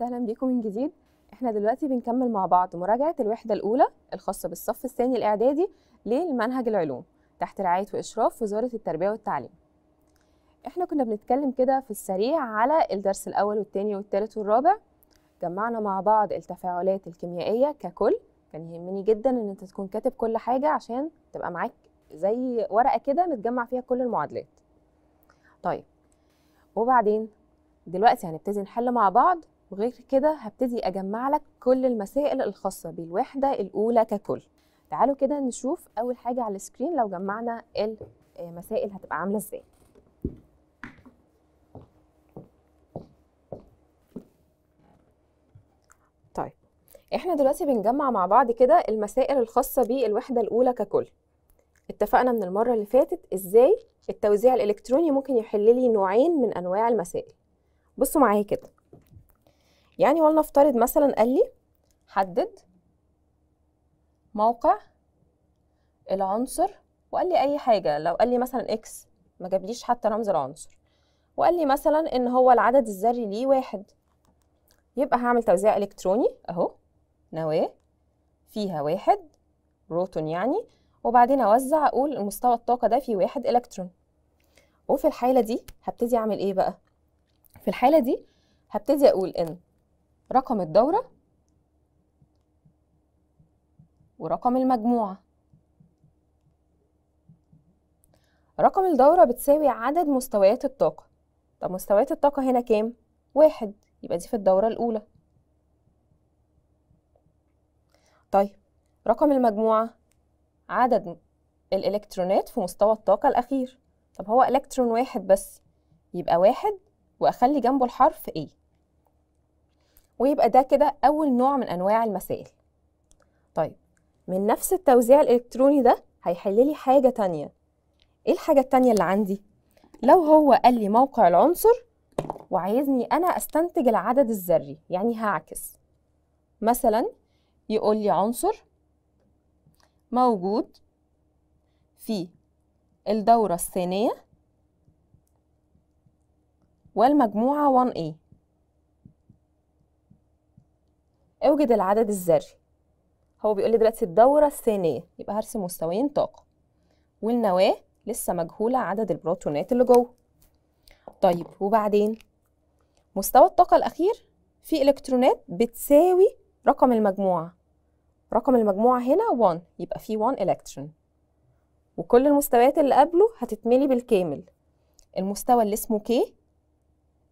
وسهلا بيكم من جديد احنا دلوقتي بنكمل مع بعض مراجعة الوحدة الأولى الخاصة بالصف الثاني الإعدادي للمنهج العلوم تحت رعاية وإشراف وزارة التربية والتعليم احنا كنا بنتكلم كده في السريع على الدرس الأول والثاني والثالث والرابع جمعنا مع بعض التفاعلات الكيميائية ككل كان يهمني جدا ان انت تكون كاتب كل حاجة عشان تبقى معاك زي ورقة كده متجمع فيها كل المعادلات طيب وبعدين دلوقتي هنبتدي نحل مع بعض وغير كده هبتدي اجمع لك كل المسائل الخاصه بالوحده الاولى ككل تعالوا كده نشوف اول حاجه على السكرين لو جمعنا المسائل آه، هتبقى عامله ازاي طيب احنا دلوقتي بنجمع مع بعض كده المسائل الخاصه بالوحده الاولى ككل اتفقنا من المره اللي فاتت ازاي التوزيع الالكتروني ممكن يحل لي نوعين من انواع المسائل بصوا معايا كده يعني ولنفترض مثلا قال لي حدد موقع العنصر وقال لي اي حاجه لو قال لي مثلا اكس ما جابليش حتى رمز العنصر وقال لي مثلا ان هو العدد الذري ليه واحد يبقى هعمل توزيع الكتروني اهو نواه فيها واحد بروتون يعني وبعدين اوزع اقول مستوى الطاقه ده فيه واحد الكترون وفي الحاله دي هبتدي اعمل ايه بقى في الحاله دي هبتدي اقول ان رقم الدورة ورقم المجموعة رقم الدورة بتساوي عدد مستويات الطاقة طب مستويات الطاقة هنا كام؟ واحد يبقى دي في الدورة الأولى طيب رقم المجموعة عدد الإلكترونات في مستوى الطاقة الأخير طب هو إلكترون واحد بس يبقى واحد وأخلي جنبه الحرف إيه ويبقى ده كده أول نوع من أنواع المسائل طيب من نفس التوزيع الإلكتروني ده هيحل لي حاجة تانية إيه الحاجة التانية اللي عندي؟ لو هو قال لي موقع العنصر وعايزني أنا أستنتج العدد الذري يعني هعكس مثلا يقول لي عنصر موجود في الدورة الثانية والمجموعة 1A اوجد العدد الذري هو بيقول لي دلوقتي الدورة الثانية يبقى هرسم مستويين طاقة والنواة لسه مجهولة عدد البروتونات اللي جوه طيب وبعدين مستوى الطاقة الأخير فيه إلكترونات بتساوي رقم المجموعة رقم المجموعة هنا 1 يبقى فيه 1 إلكترون وكل المستويات اللي قبله هتتملي بالكامل المستوى اللي اسمه K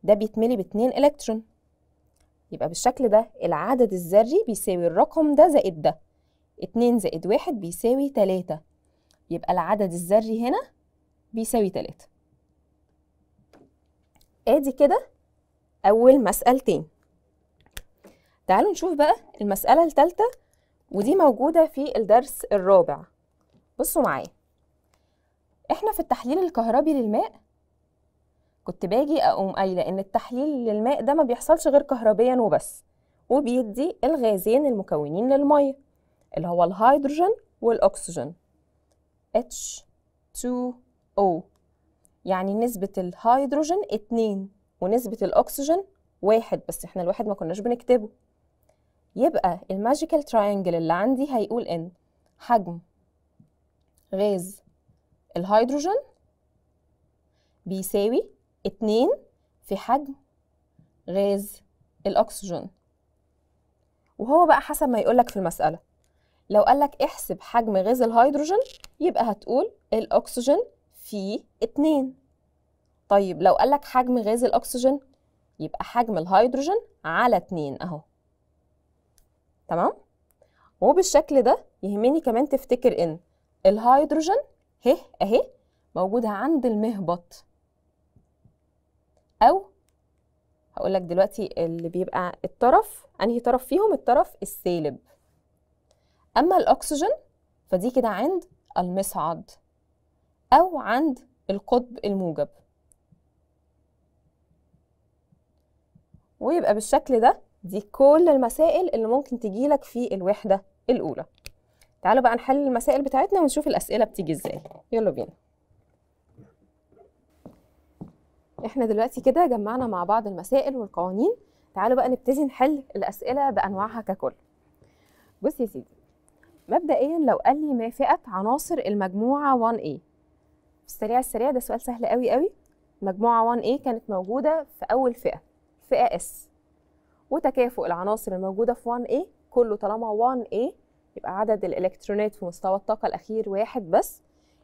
ده بيتملي باتنين إلكترون يبقى بالشكل ده العدد الذري بيساوي الرقم ده زائد ده اتنين زائد واحد بيساوي تلاتة يبقى العدد الذري هنا بيساوي تلاتة ادي كده اول مسألتين تعالوا نشوف بقى المسألة التالتة ودي موجودة في الدرس الرابع بصوا معايا احنا في التحليل الكهربي للماء كنت باجي اقوم قايله ان التحليل للماء ده ما بيحصلش غير كهربيا وبس وبيدي الغازين المكونين للميه اللي هو الهيدروجين والاكسجين H2O يعني نسبة الهيدروجين اتنين ونسبة الأكسجين واحد بس احنا الواحد ما كناش بنكتبه يبقى الماجيكال تريانجل اللي عندي هيقول ان حجم غاز الهيدروجين بيساوي اتنين في حجم غاز الأكسجين وهو بقى حسب ما يقولك في المسألة لو قالك احسب حجم غاز الهيدروجين يبقى هتقول الأكسجين فيه اتنين طيب لو قالك حجم غاز الأكسجين يبقى حجم الهيدروجين على اتنين أهو تمام؟ وبالشكل ده يهمني كمان تفتكر إن الهيدروجين هه أهي موجودة عند المهبط أو هقول لك دلوقتي اللي بيبقى الطرف أنهي طرف فيهم الطرف السالب أما الأكسجين فدي كده عند المصعد أو عند القطب الموجب ويبقى بالشكل ده دي كل المسائل اللي ممكن تجيلك في الوحدة الأولى تعالوا بقى نحل المسائل بتاعتنا ونشوف الأسئلة بتيجي إزاي يلا بينا احنا دلوقتي كده جمعنا مع بعض المسائل والقوانين تعالوا بقى نبتدي نحل الاسئله بانواعها ككل بص يا سيدي مبدئيا لو قال لي ما فئه عناصر المجموعه 1A السريع السريع ده سؤال سهل قوي قوي مجموعه 1A كانت موجوده في اول فئه فئه S وتكافؤ العناصر الموجوده في 1A كله طالما 1A يبقى عدد الالكترونات في مستوى الطاقه الاخير واحد بس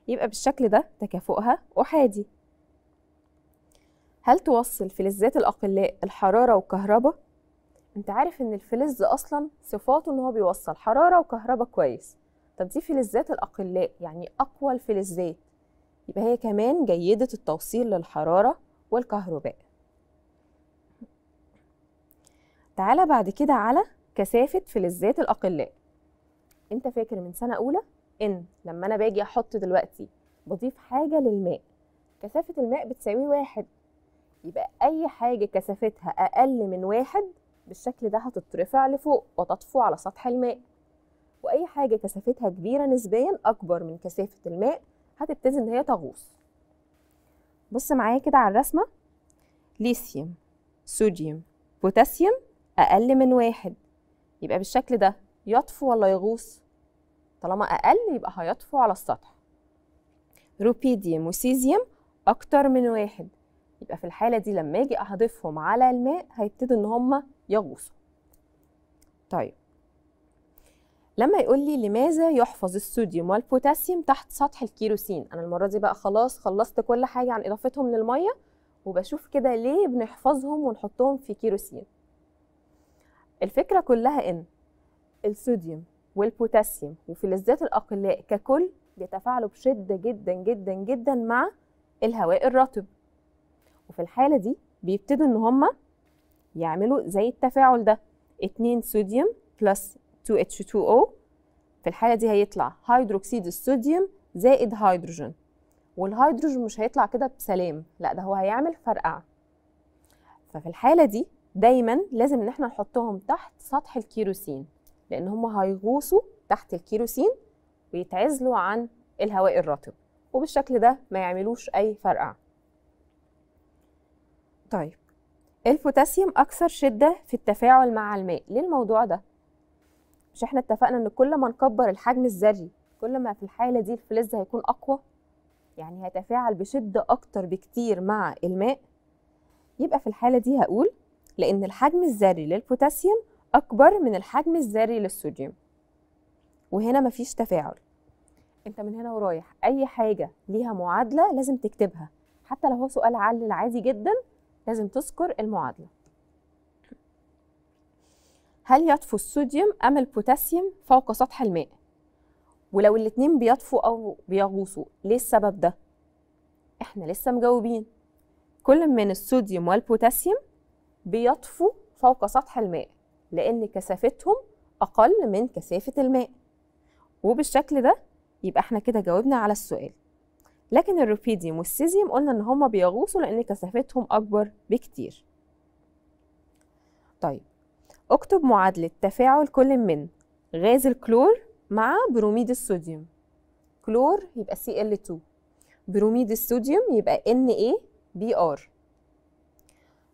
يبقى بالشكل ده تكافؤها احادي هل توصل فلزات الأقلاء الحرارة والكهرباء؟ أنت عارف إن الفلز أصلا صفاته إن هو بيوصل حرارة وكهرباء كويس طب دي فلزات الأقلاء يعني أقوى الفلزات يبقى هي كمان جيدة التوصيل للحرارة والكهرباء تعالى بعد كده على كثافة فلزات الأقلاء أنت فاكر من سنة أولى إن لما أنا باجي أحط دلوقتي بضيف حاجة للماء كثافة الماء بتساوي واحد يبقى أي حاجة كثافتها أقل من واحد بالشكل ده هتترفع لفوق وتطفو على سطح الماء وأي حاجة كثافتها كبيرة نسبيا أكبر من كثافة الماء هتبتدي إن هي تغوص بص معايا كده على الرسمة ليثيوم صوديوم بوتاسيوم أقل من واحد يبقى بالشكل ده يطفو ولا يغوص طالما أقل يبقى هيطفو على السطح روبيديوم وسيزيوم أكتر من واحد يبقى في الحاله دي لما اجي اضيفهم على الماء هيبتدوا ان هم يغوصوا طيب لما يقول لي لماذا يحفظ الصوديوم والبوتاسيوم تحت سطح الكيروسين انا المره دي بقى خلاص خلصت كل حاجه عن اضافتهم للميه وبشوف كده ليه بنحفظهم ونحطهم في كيروسين الفكره كلها ان الصوديوم والبوتاسيوم وفي لذات الاقلاء ككل بيتفاعلوا بشده جدا جدا جدا مع الهواء الرطب وفي الحالة دي بيبتدوا إن هما يعملوا زي التفاعل ده 2 صوديوم بلس 2 H2O في الحالة دي هيطلع هيدروكسيد الصوديوم زائد هيدروجين والهيدروجين مش هيطلع كده بسلام لا ده هو هيعمل فرقعة ففي الحالة دي دايما لازم ان احنا نحطهم تحت سطح الكيروسين لان هما هيغوصوا تحت الكيروسين ويتعزلوا عن الهواء الرطب وبالشكل ده ما يعملوش اي فرقعه طيب البوتاسيوم أكثر شدة في التفاعل مع الماء ليه الموضوع ده؟ مش احنا اتفقنا ان كل ما نكبر الحجم الذري كل ما في الحالة دي الفلز هيكون أقوى يعني هيتفاعل بشدة أكتر بكتير مع الماء يبقى في الحالة دي هقول لأن الحجم الذري للبوتاسيوم أكبر من الحجم الذري للصوديوم وهنا مفيش تفاعل انت من هنا ورايح أي حاجة ليها معادلة لازم تكتبها حتى لو هو سؤال علل عادي جدا لازم تذكر المعادلة هل يطفو الصوديوم أم البوتاسيوم فوق سطح الماء؟ ولو الاتنين بيطفوا أو بيغوصوا ليه السبب ده؟ إحنا لسه مجاوبين كل من الصوديوم والبوتاسيوم بيطفوا فوق سطح الماء لأن كثافتهم أقل من كثافة الماء وبالشكل ده يبقى إحنا كده جاوبنا على السؤال لكن الروبيديوم والسيزيوم قلنا ان هما بيغوصوا لان كثافتهم اكبر بكتير طيب اكتب معادلة تفاعل كل من غاز الكلور مع بروميد الصوديوم كلور يبقى Cl2 بروميد الصوديوم يبقى NaBr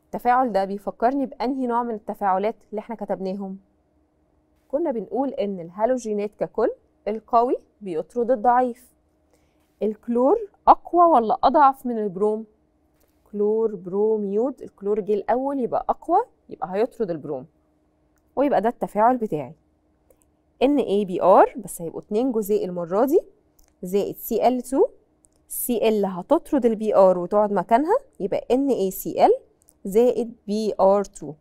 التفاعل ده بيفكرني بأنهي نوع من التفاعلات اللي احنا كتبناهم كنا بنقول ان الهالوجينات ككل القوي بيطرد الضعيف الكلور اقوى ولا اضعف من البروم كلور بروميود الكلور جه الاول يبقى اقوى يبقى هيطرد البروم ويبقى ده التفاعل بتاعي ان اي بي ار بس هيبقوا اتنين جزيء المره دي زائد سي ال 2 سي ال هتطرد البي ار وتقعد مكانها يبقى ان اي سي ال زائد بي ار 2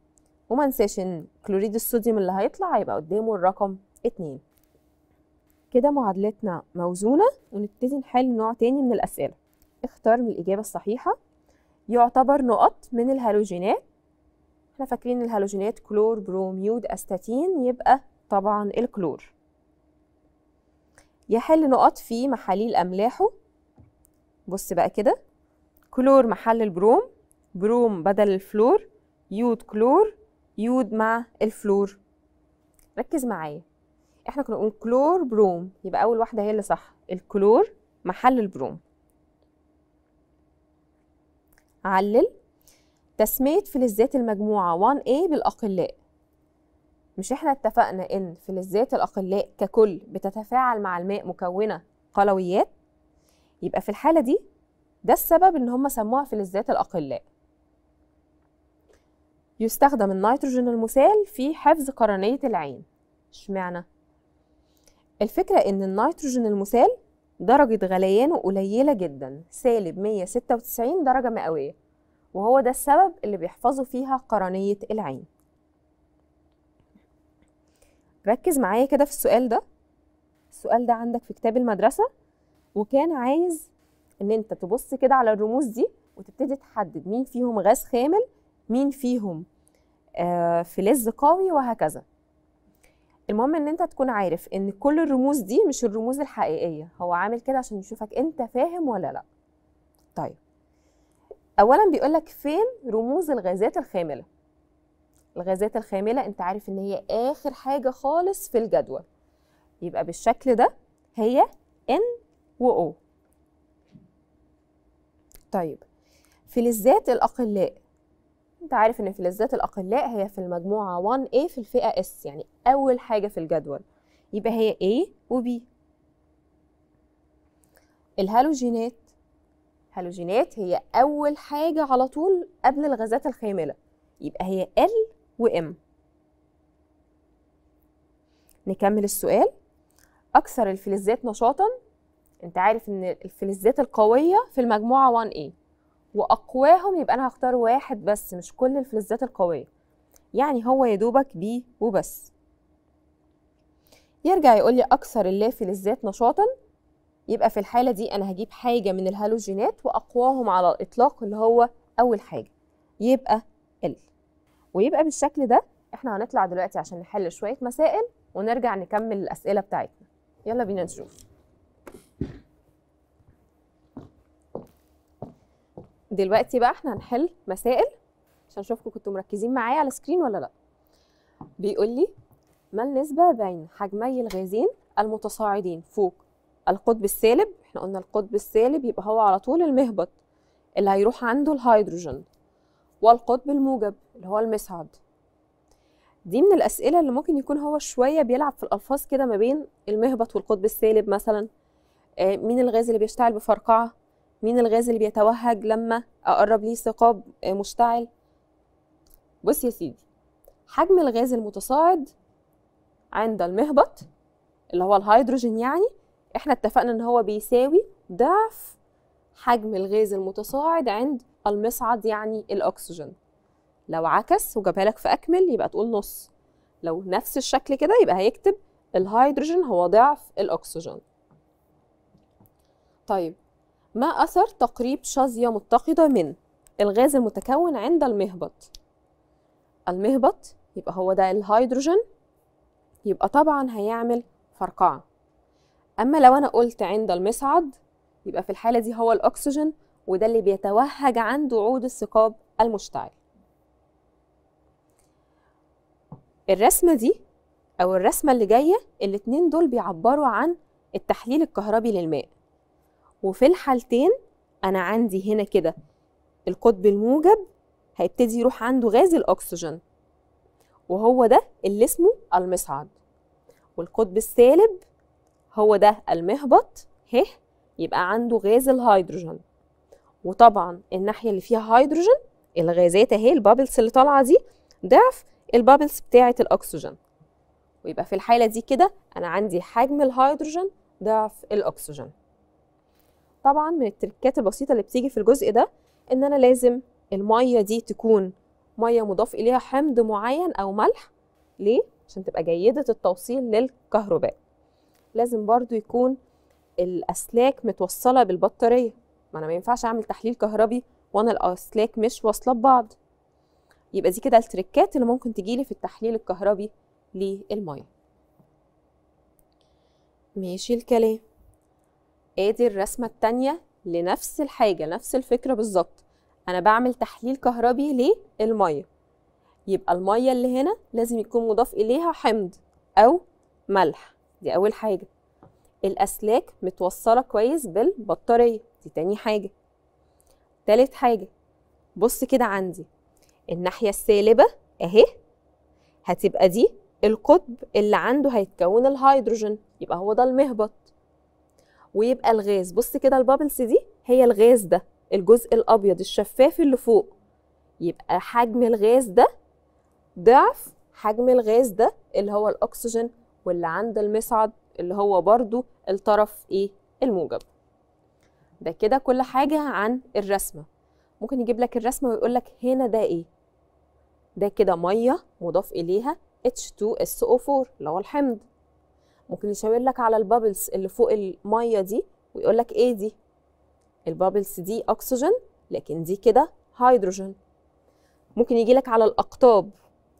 وما ننساش ان كلوريد الصوديوم اللي هيطلع هيبقى قدامه الرقم اتنين كده معادلتنا موزونة ونبتدي نحل نوع تاني من الأسئلة اختار من الإجابة الصحيحة يعتبر نقط من الهالوجينات احنا فاكرين الهالوجينات كلور بروميود أستاتين يبقى طبعا الكلور يحل نقط في محاليل أملاحه بص بقى كده كلور محل البروم بروم بدل الفلور يود كلور يود مع الفلور ركز معايا احنا كنا بنقول كلور بروم يبقى اول واحده هي اللي صح الكلور محل البروم علل تسميه فلزات المجموعه 1A بالاقلاء مش احنا اتفقنا ان فلزات الاقلاء ككل بتتفاعل مع الماء مكونه قلويات يبقى في الحاله دي ده السبب ان هم سموها فلزات الاقلاء يستخدم النيتروجين المسال في حفظ قرنيه العين اشمعنى الفكرة إن النيتروجين المسال درجة غليانه قليلة جدا سالب 196 درجة مئوية وهو ده السبب اللي بيحفظوا فيها قرنية العين ركز معايا كده في السؤال ده السؤال ده عندك في كتاب المدرسة وكان عايز ان انت تبص كده على الرموز دي وتبتدي تحدد مين فيهم غاز خامل مين فيهم آه فلز قوي وهكذا المهم ان انت تكون عارف ان كل الرموز دي مش الرموز الحقيقيه هو عامل كده عشان يشوفك انت فاهم ولا لا طيب اولا بيقول لك فين رموز الغازات الخامله الغازات الخامله انت عارف ان هي اخر حاجه خالص في الجدول يبقى بالشكل ده هي N و O طيب فلزات الأقلاء انت عارف ان لذات الاقلاء هي في المجموعه 1A في الفئه S يعني اول حاجه في الجدول يبقى هي A و B الهالوجينات الهالوجينات هي اول حاجه على طول قبل الغازات الخامله يبقى هي L و M نكمل السؤال اكثر الفلزات نشاطا انت عارف ان الفلزات القويه في المجموعه 1A واقواهم يبقى انا هختار واحد بس مش كل الفلزات القويه يعني هو يا دوبك بي وبس يرجع يقول لي اكثر اللافي للذات نشاطا يبقى في الحاله دي انا هجيب حاجه من الهالوجينات واقواهم على الاطلاق اللي هو اول حاجه يبقى ال ويبقى بالشكل ده احنا هنطلع دلوقتي عشان نحل شويه مسائل ونرجع نكمل الاسئله بتاعتنا يلا بينا نشوف دلوقتي بقى احنا هنحل مسائل عشان اشوفكم كنتوا مركزين معايا على سكرين ولا لا بيقول لي ما النسبه بين حجمي الغازين المتصاعدين فوق القطب السالب احنا قلنا القطب السالب يبقى هو على طول المهبط اللي هيروح عنده الهيدروجين والقطب الموجب اللي هو المصعد دي من الأسئلة اللي ممكن يكون هو شوية بيلعب في الألفاظ كده ما بين المهبط والقطب السالب مثلا آه، مين الغاز اللي بيشتعل بفرقعة مين الغاز اللي بيتوهج لما اقرب ليه ثقاب آه، مشتعل بص يا سيدي حجم الغاز المتصاعد عند المهبط اللي هو الهيدروجين يعني احنا اتفقنا ان هو بيساوي ضعف حجم الغاز المتصاعد عند المصعد يعني الاكسجين لو عكس وجابها لك في اكمل يبقى تقول نص لو نفس الشكل كده يبقى هيكتب الهيدروجين هو ضعف الاكسجين طيب ما أثر تقريب شظية متقدة من الغاز المتكون عند المهبط المهبط يبقى هو ده الهيدروجين يبقى طبعا هيعمل فرقعة أما لو أنا قلت عند المصعد يبقى في الحالة دي هو الأكسجين وده اللي بيتوهج عند عود الثقاب المشتعل الرسمة دي أو الرسمة اللي جاية الاتنين دول بيعبروا عن التحليل الكهربي للماء وفي الحالتين انا عندي هنا كده القطب الموجب هيبتدي يروح عنده غاز الاكسجين وهو ده اللي اسمه المصعد والقطب السالب هو ده المهبط هه يبقى عنده غاز الهيدروجين وطبعا الناحيه اللي فيها هيدروجين الغازات اهي البابلز اللي طالعه دي ضعف البابلز بتاعه الاكسجين ويبقى في الحاله دي كده انا عندي حجم الهيدروجين ضعف الاكسجين طبعا من التركات البسيطه اللي بتيجي في الجزء ده ان انا لازم الميه دي تكون ميه مضاف اليها حمض معين او ملح ليه عشان تبقى جيده التوصيل للكهرباء لازم برضو يكون الاسلاك متوصله بالبطاريه ما انا ما ينفعش اعمل تحليل كهربي وانا الاسلاك مش واصله ببعض يبقى دي كده التركات اللي ممكن تجيلي في التحليل الكهربي للميه ماشي الكلام ادي الرسمه الثانيه لنفس الحاجه نفس الفكره بالظبط انا بعمل تحليل كهربي للميه يبقى الميه اللي هنا لازم يكون مضاف اليها حمض او ملح دي اول حاجه الاسلاك متوصله كويس بالبطاريه دي تاني حاجه تالت حاجه بص كده عندي الناحيه السالبه اهي هتبقى دي القطب اللي عنده هيتكون الهيدروجين يبقى هو ده المهبط ويبقى الغاز بص كده البابلز دي هي الغاز ده الجزء الابيض الشفاف اللي فوق يبقى حجم الغاز ده ضعف حجم الغاز ده اللي هو الاكسجين واللي عند المصعد اللي هو برضو الطرف ايه الموجب ده كده كل حاجة عن الرسمة ممكن يجيب لك الرسمة ويقول لك هنا ده ايه ده كده مية مضاف اليها H2SO4 اللي هو الحمض ممكن يشاور لك على البابلز اللي فوق الميه دي ويقول لك ايه دي البابلز دي اكسجين لكن دي كده هيدروجين ممكن يجي لك على الاقطاب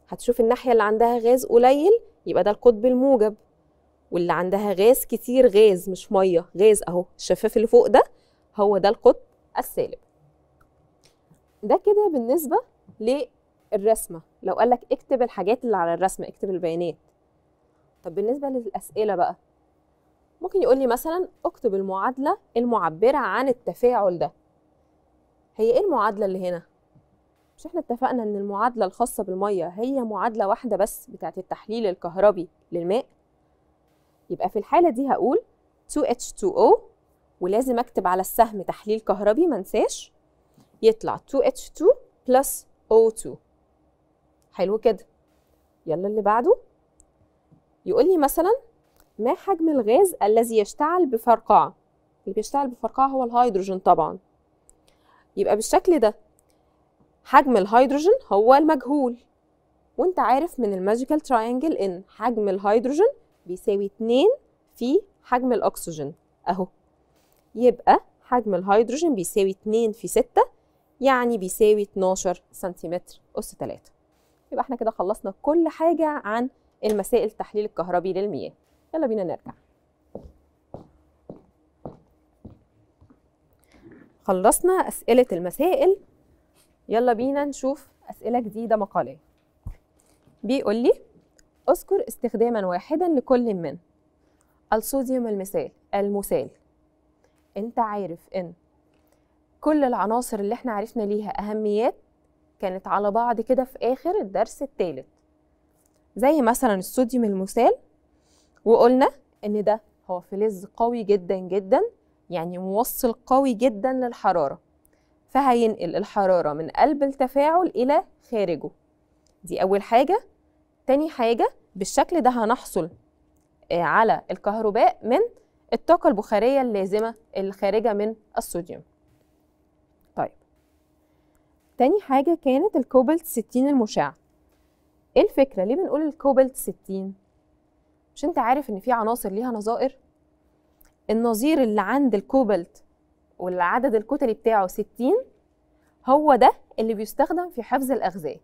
هتشوف الناحيه اللي عندها غاز قليل يبقى ده القطب الموجب واللي عندها غاز كتير غاز مش ميه غاز اهو الشفاف اللي فوق ده هو ده القطب السالب ده كده بالنسبه للرسمه لو قالك اكتب الحاجات اللي على الرسمه اكتب البيانات طب بالنسبه للاسئله بقى ممكن يقول لي مثلا اكتب المعادله المعبره عن التفاعل ده هي ايه المعادله اللي هنا مش احنا اتفقنا ان المعادله الخاصه بالميه هي معادله واحده بس بتاعه التحليل الكهربي للماء يبقى في الحاله دي هقول 2H2O ولازم اكتب على السهم تحليل كهربي ما انساش يطلع 2H2 plus O2 حلو كده يلا اللي بعده يقول لي مثلا ما حجم الغاز الذي يشتعل بفرقعة اللي بيشتعل بفرقعة هو الهيدروجين طبعا يبقى بالشكل ده حجم الهيدروجين هو المجهول وانت عارف من الماجيكال تراينجل ان حجم الهيدروجين بيساوي 2 في حجم الاكسجين اهو يبقى حجم الهيدروجين بيساوي 2 في 6 يعني بيساوي 12 سنتيمتر أس 3 يبقى احنا كده خلصنا كل حاجة عن المسائل تحليل الكهربي للمياه يلا بينا نرجع خلصنا أسئلة المسائل يلا بينا نشوف أسئلة جديدة مقالية بيقول لي اذكر استخداما واحدا لكل من الصوديوم المثال المثال انت عارف ان كل العناصر اللي احنا عرفنا ليها اهميات كانت على بعض كده في اخر الدرس الثالث زي مثلا الصوديوم المثال وقلنا ان ده هو فلز قوي جدا جدا يعني موصل قوي جدا للحرارة فهينقل الحرارة من قلب التفاعل إلى خارجه دي أول حاجة تاني حاجة بالشكل ده هنحصل آه، على الكهرباء من الطاقة البخارية اللازمة الخارجة من الصوديوم طيب تاني حاجة كانت الكوبالت 60 المشع ايه الفكره ليه بنقول الكوبالت 60 مش انت عارف ان في عناصر ليها نظائر النظير اللي عند الكوبالت والعدد الكتلي بتاعه 60 هو ده اللي بيستخدم في حفظ الاغذيه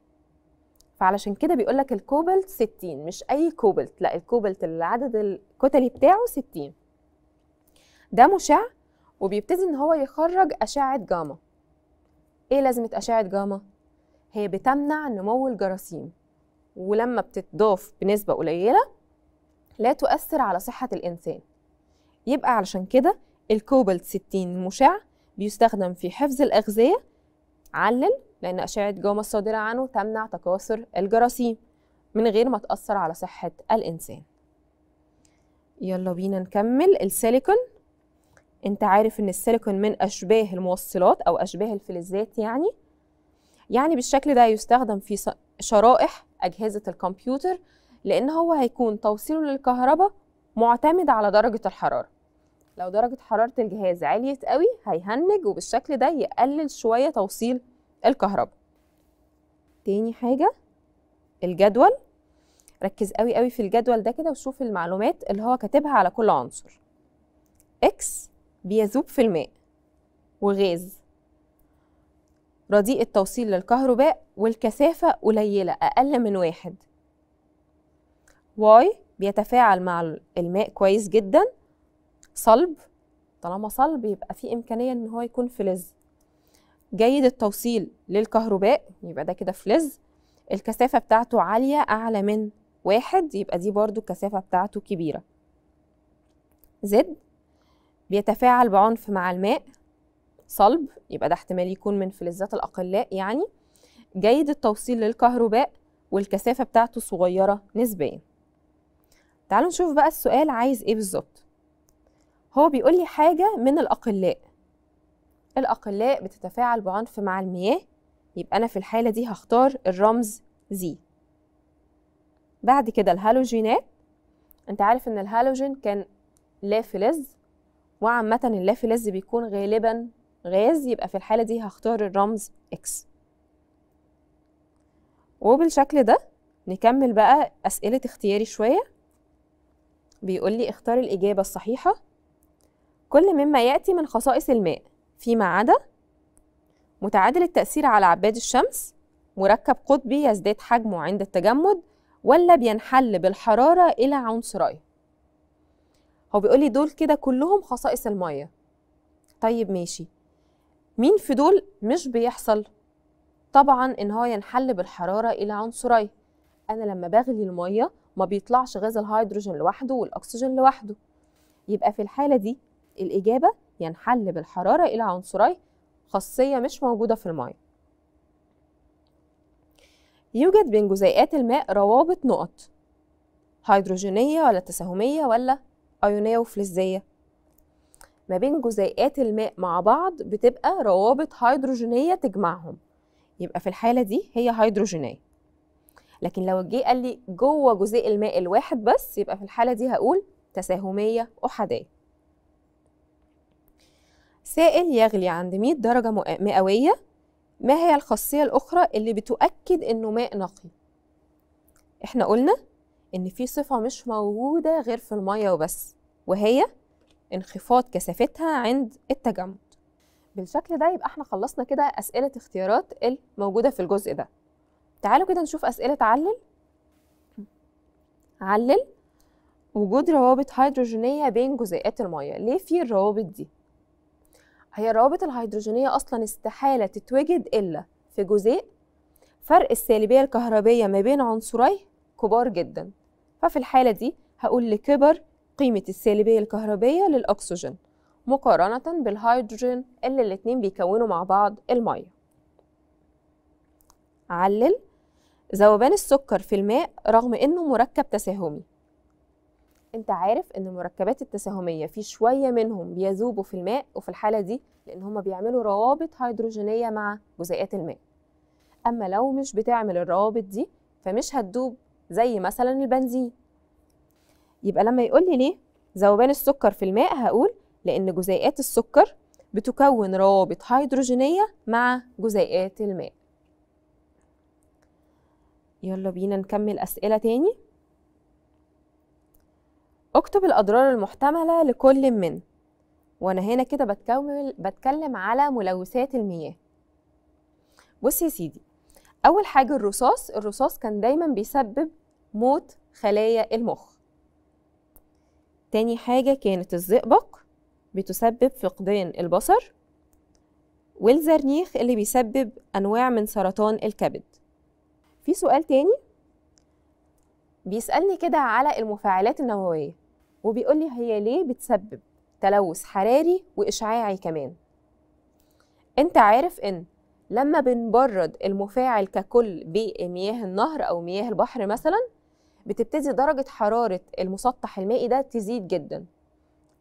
فعلشان كده بيقول لك الكوبالت 60 مش اي كوبالت لا الكوبالت اللي عدد الكتلي بتاعه 60 ده مشع وبيبتدي ان هو يخرج اشعه جاما ايه لازمه اشعه جاما هي بتمنع نمو الجراثيم ولما بتتضاف بنسبة قليلة لا تؤثر على صحة الإنسان يبقى علشان كده الكوبالت 60 المشع بيستخدم في حفظ الأغذية علل لأن أشعة جاما الصادرة عنه تمنع تكاثر الجراثيم من غير ما تأثر على صحة الإنسان يلا بينا نكمل السيليكون انت عارف ان السيليكون من اشباه الموصلات او اشباه الفلزات يعني يعني بالشكل ده يستخدم في شرائح اجهزه الكمبيوتر لان هو هيكون توصيله للكهرباء معتمد على درجه الحراره لو درجه حراره الجهاز عاليه قوي هيهنج وبالشكل ده يقلل شويه توصيل الكهرباء تاني حاجه الجدول ركز قوي قوي في الجدول ده كده وشوف المعلومات اللي هو كاتبها على كل عنصر اكس بيذوب في الماء وغاز رديء التوصيل للكهرباء والكثافة قليلة أقل من واحد واي بيتفاعل مع الماء كويس جدا صلب طالما صلب يبقى في إمكانية إن هو يكون فلز جيد التوصيل للكهرباء يبقى ده كده فلز الكثافة بتاعته عالية أعلى من واحد يبقى دي برضو الكثافة بتاعته كبيرة زد بيتفاعل بعنف مع الماء صلب يبقى ده احتمال يكون من فلزات الأقلاء يعني جيد التوصيل للكهرباء والكثافة بتاعته صغيرة نسبيا تعالوا نشوف بقى السؤال عايز ايه بالظبط هو بيقول لي حاجة من الأقلاء الأقلاء بتتفاعل بعنف مع المياه يبقى أنا في الحالة دي هختار الرمز زي بعد كده الهالوجينات انت عارف ان الهالوجين كان لا فلز وعامة اللا فلز بيكون غالبا غاز يبقى في الحالة دي هختار الرمز X وبالشكل ده نكمل بقى أسئلة اختياري شوية بيقول لي اختار الإجابة الصحيحة كل مما يأتي من خصائص الماء فيما عدا متعادل التأثير على عباد الشمس مركب قطبي يزداد حجمه عند التجمد ولا بينحل بالحرارة إلى عنصرية هو بيقول لي دول كده كلهم خصائص المية طيب ماشي مين في دول مش بيحصل طبعا ان هو ينحل بالحراره الى عنصري انا لما بغلي الميه ما بيطلعش غاز الهيدروجين لوحده والاكسجين لوحده يبقى في الحاله دي الاجابه ينحل بالحراره الى عنصري خاصيه مش موجوده في الميه يوجد بين جزيئات الماء روابط نقط هيدروجينية ولا تساهمية ولا أيونية وفلزية ما بين جزيئات الماء مع بعض بتبقى روابط هيدروجينيه تجمعهم يبقى في الحاله دي هي هيدروجينيه لكن لو جه قال لي جوه جزيء الماء الواحد بس يبقى في الحاله دي هقول تساهميه احاديه سائل يغلي عند 100 درجه مئويه ما هي الخاصيه الاخرى اللي بتؤكد انه ماء نقي احنا قلنا ان في صفه مش موجوده غير في الميه وبس وهي انخفاض كثافتها عند التجمد بالشكل ده يبقى احنا خلصنا كده اسئله اختيارات الموجوده في الجزء ده تعالوا كده نشوف اسئله علل علل وجود روابط هيدروجينيه بين جزيئات الميه ليه في الروابط دي هي الروابط الهيدروجينيه اصلا استحاله تتوجد الا في جزيء فرق السالبيه الكهربيه ما بين عنصريه كبار جدا ففي الحاله دي هقول لكبر قيمة السالبية الكهربية للأكسجين مقارنة بالهيدروجين اللي الاتنين بيكونوا مع بعض المية علل ذوبان السكر في الماء رغم انه مركب تساهمي انت عارف ان المركبات التساهمية في شوية منهم بيذوبوا في الماء وفي الحالة دي لان هما بيعملوا روابط هيدروجينية مع جزيئات الماء اما لو مش بتعمل الروابط دي فمش هتدوب زي مثلا البنزين يبقى لما يقول لي ليه ذوبان السكر في الماء هقول لأن جزيئات السكر بتكون روابط هيدروجينية مع جزيئات الماء يلا بينا نكمل أسئلة تاني اكتب الأضرار المحتملة لكل من وأنا هنا كده بتكمل بتكلم على ملوثات المياه بص يا سيدي أول حاجة الرصاص الرصاص كان دايما بيسبب موت خلايا المخ تاني حاجة كانت الزئبق بتسبب فقدان البصر والزرنيخ اللي بيسبب أنواع من سرطان الكبد في سؤال تاني بيسألني كده على المفاعلات النووية وبيقول لي هي ليه بتسبب تلوث حراري وإشعاعي كمان أنت عارف إن لما بنبرد المفاعل ككل بمياه النهر أو مياه البحر مثلاً بتبتدي درجة حرارة المسطح المائي ده تزيد جدا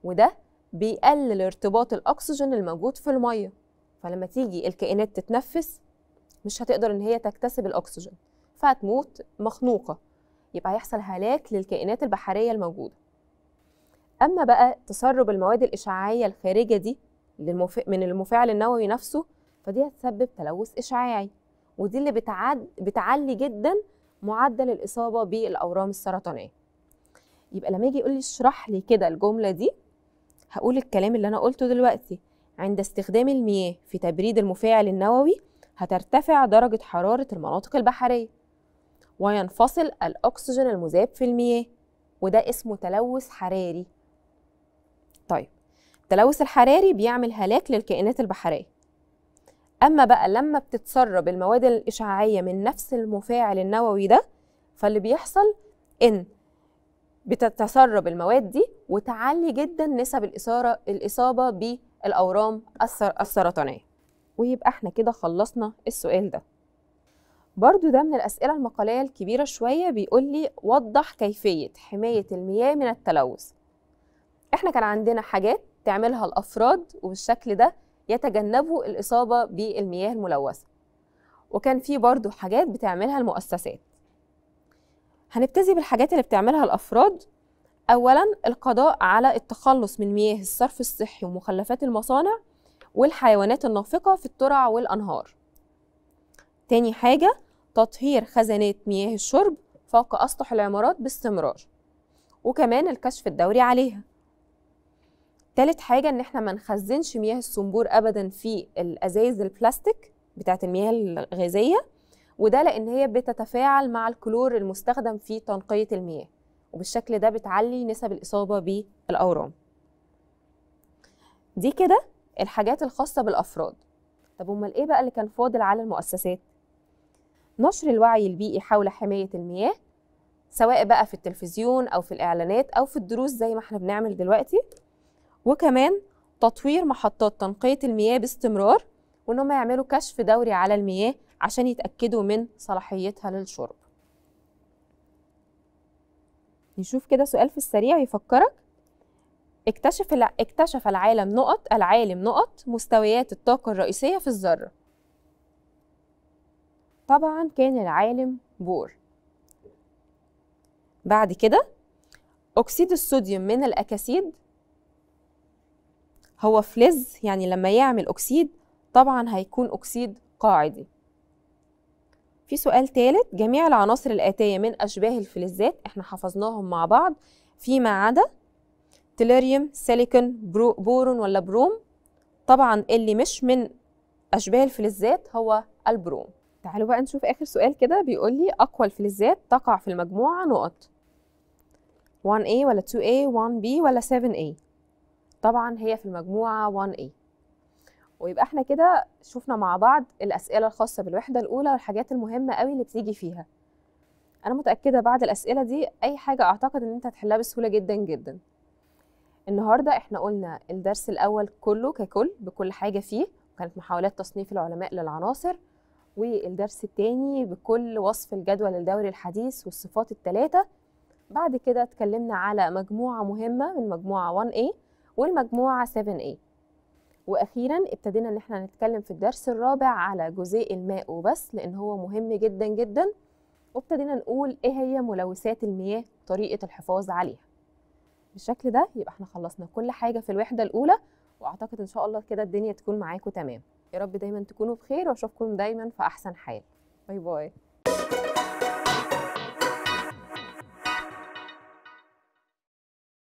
وده بيقلل ارتباط الأكسجين الموجود في المية فلما تيجي الكائنات تتنفس مش هتقدر إن هي تكتسب الأكسجين فهتموت مخنوقة يبقى هيحصل هلاك للكائنات البحرية الموجودة أما بقى تسرب المواد الإشعاعية الخارجة دي من المفاعل النووي نفسه فدي هتسبب تلوث إشعاعي ودي اللي بتعد بتعلي جدا معدل الاصابه بالاورام السرطانيه يبقى لما يجي يقول لي اشرح لي كده الجمله دي هقول الكلام اللي انا قلته دلوقتي عند استخدام المياه في تبريد المفاعل النووي هترتفع درجه حراره المناطق البحريه وينفصل الاكسجين المذاب في المياه وده اسمه تلوث حراري طيب التلوث الحراري بيعمل هلاك للكائنات البحريه اما بقى لما بتتسرب المواد الاشعاعيه من نفس المفاعل النووي ده فاللي بيحصل ان بتتسرب المواد دي وتعلي جدا نسب الاثاره الاصابه بالاورام السرطانيه ويبقى احنا كده خلصنا السؤال ده برضو ده من الأسئلة المقالية الكبيرة شوية بيقول لي وضح كيفية حماية المياه من التلوث احنا كان عندنا حاجات تعملها الأفراد وبالشكل ده يتجنبوا الإصابة بالمياه الملوثة وكان في برضو حاجات بتعملها المؤسسات هنبتدي بالحاجات اللي بتعملها الأفراد أولا القضاء على التخلص من مياه الصرف الصحي ومخلفات المصانع والحيوانات النافقة في الترع والأنهار تاني حاجة تطهير خزانات مياه الشرب فوق أسطح العمارات باستمرار وكمان الكشف الدوري عليها تالت حاجه ان احنا ما نخزنش مياه الصنبور ابدا في الازايز البلاستيك بتاعه المياه الغازيه وده لان هي بتتفاعل مع الكلور المستخدم في تنقيه المياه وبالشكل ده بتعلي نسب الاصابه بالاورام دي كده الحاجات الخاصه بالافراد طب امال ايه بقى اللي كان فاضل على المؤسسات نشر الوعي البيئي حول حمايه المياه سواء بقى في التلفزيون او في الاعلانات او في الدروس زي ما احنا بنعمل دلوقتي وكمان تطوير محطات تنقية المياه باستمرار وإن هم يعملوا كشف دوري على المياه عشان يتأكدوا من صلاحيتها للشرب نشوف كده سؤال في السريع يفكرك اكتشف اكتشف العالم نقط العالم نقط مستويات الطاقة الرئيسية في الذرة طبعا كان العالم بور بعد كده أكسيد الصوديوم من الأكاسيد هو فلز يعني لما يعمل أكسيد طبعا هيكون أكسيد قاعدي في سؤال ثالث جميع العناصر الآتية من أشباه الفلزات احنا حفظناهم مع بعض فيما عدا تليريوم سيليكون برو بورون ولا بروم طبعا اللي مش من أشباه الفلزات هو البروم تعالوا بقى نشوف آخر سؤال كده بيقول لي أقوى الفلزات تقع في المجموعة نقط 1A ولا 2A 1B ولا 7A طبعا هي في المجموعة 1A ويبقى احنا كده شفنا مع بعض الأسئلة الخاصة بالوحدة الأولى والحاجات المهمة قوي اللي بتيجي فيها أنا متأكدة بعد الأسئلة دي أي حاجة أعتقد إن أنت هتحلها بسهولة جدا جدا النهاردة احنا قلنا الدرس الأول كله ككل بكل حاجة فيه وكانت محاولات تصنيف العلماء للعناصر والدرس الثاني بكل وصف الجدول الدوري الحديث والصفات الثلاثة بعد كده اتكلمنا على مجموعة مهمة من مجموعة 1A والمجموعة 7A واخيرا ابتدينا ان احنا نتكلم في الدرس الرابع على جزيء الماء وبس لان هو مهم جدا جدا وابتدينا نقول ايه هي ملوثات المياه طريقه الحفاظ عليها بالشكل ده يبقى احنا خلصنا كل حاجه في الوحده الاولى واعتقد ان شاء الله كده الدنيا تكون معاكم تمام يا رب دايما تكونوا بخير واشوفكم دايما في احسن حال باي باي